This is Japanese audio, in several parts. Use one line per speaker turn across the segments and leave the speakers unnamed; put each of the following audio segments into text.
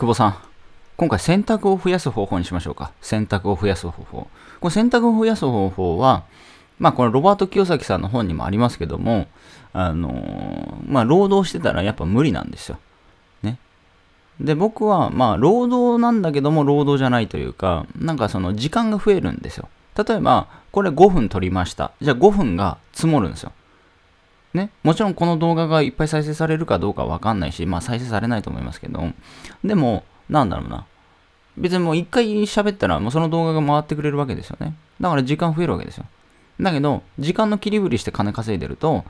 久保さん。今回選択を増やす方法にしましょうか。選択を増やす方法。この選択を増やす方法は、まあこのロバート清崎さんの本にもありますけども、あのー、まあ労働してたらやっぱ無理なんですよ。ね。で、僕はまあ労働なんだけども労働じゃないというか、なんかその時間が増えるんですよ。例えば、これ5分取りました。じゃあ5分が積もるんですよ。ね、もちろんこの動画がいっぱい再生されるかどうかわかんないし、まあ再生されないと思いますけど、でも、なんだろうな。別にもう一回喋ったら、もうその動画が回ってくれるわけですよね。だから時間増えるわけですよ。だけど、時間の切り売りして金稼いでると、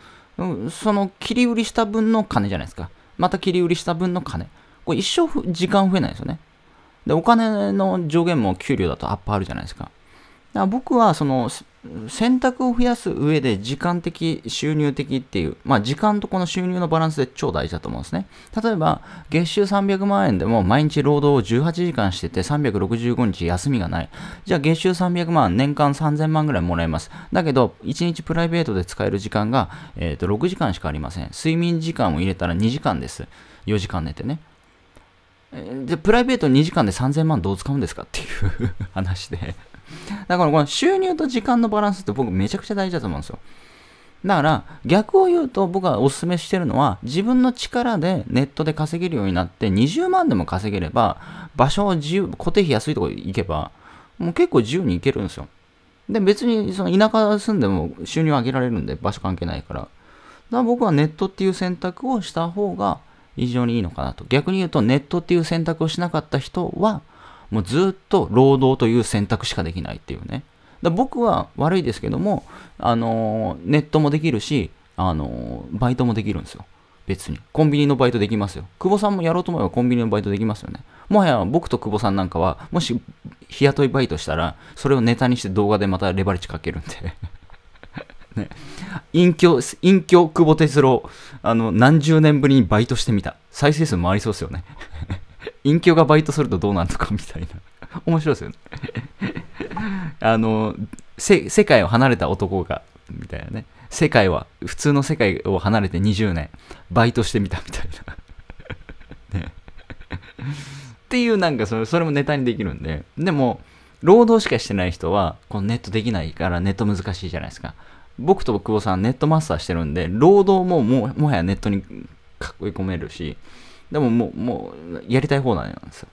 その切り売りした分の金じゃないですか。また切り売りした分の金。これ一生時間増えないですよね。で、お金の上限も給料だとアップあるじゃないですか。だから僕はその選択を増やす上で時間的、収入的っていう、まあ時間とこの収入のバランスで超大事だと思うんですね。例えば、月収300万円でも毎日労働を18時間してて365日休みがない。じゃあ月収300万、年間3000万ぐらいもらえます。だけど、1日プライベートで使える時間が、えー、と6時間しかありません。睡眠時間を入れたら2時間です。4時間寝てね。で、プライベート2時間で3000万どう使うんですかっていう 話でだからこの収入と時間のバランスって僕めちゃくちゃ大事だと思うんですよ。だから、逆を言うと僕がお勧めしてるのは、自分の力でネットで稼げるようになって、20万でも稼げれば、場所を自由、固定費安いとこ行けば、もう結構自由に行けるんですよ。で、別にその田舎住んでも収入上げられるんで、場所関係ないから。だから僕はネットっていう選択をした方が非常にいいのかなと。逆に言うと、ネットっていう選択をしなかった人は、もうずっと労働という選択しかできないっていうね。だ僕は悪いですけども、あのネットもできるし、あのバイトもできるんですよ。別に。コンビニのバイトできますよ。久保さんもやろうと思えばコンビニのバイトできますよね。もはや僕と久保さんなんかは、もし日雇いバイトしたら、それをネタにして動画でまたレバレッジかけるんで ね、隠居、隠居久保哲郎、あの、何十年ぶりにバイトしてみた。再生数回りそうですよね隠居がバイトするとどうなるのかみたいな。面白いですよね。あの、世界を離れた男が、みたいなね。世界は、普通の世界を離れて20年、バイトしてみたみたいな。ね。っていうなんかそれ、それもネタにできるんで。でも、労働しかしてない人は、このネットできないからネット難しいじゃないですか。僕と久保さんネットマスターしてるんで、労働もももはやネットに囲い込めるし、でももう、もう、やりたい放題なんですよ。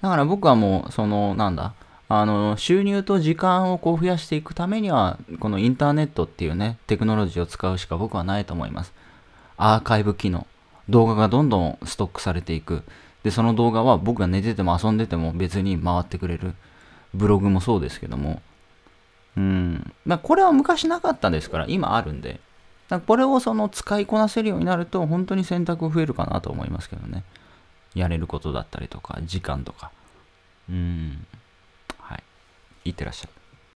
だから僕はもう、その、なんだ、あの、収入と時間をこう増やしていくためには、このインターネットっていうね、テクノロジーを使うしか僕はないと思います。アーカイブ機能。動画がどんどんストックされていく。で、その動画は僕が寝てても遊んでても別に回ってくれる。ブログもそうですけども。うん。まあ、これは昔なかったですから、今あるんで。だこれをその使いこなせるようになると、本当に選択増えるかなと思いますけどね。やれることだったりとか、時間とか。うん。はい。いってらっしゃい。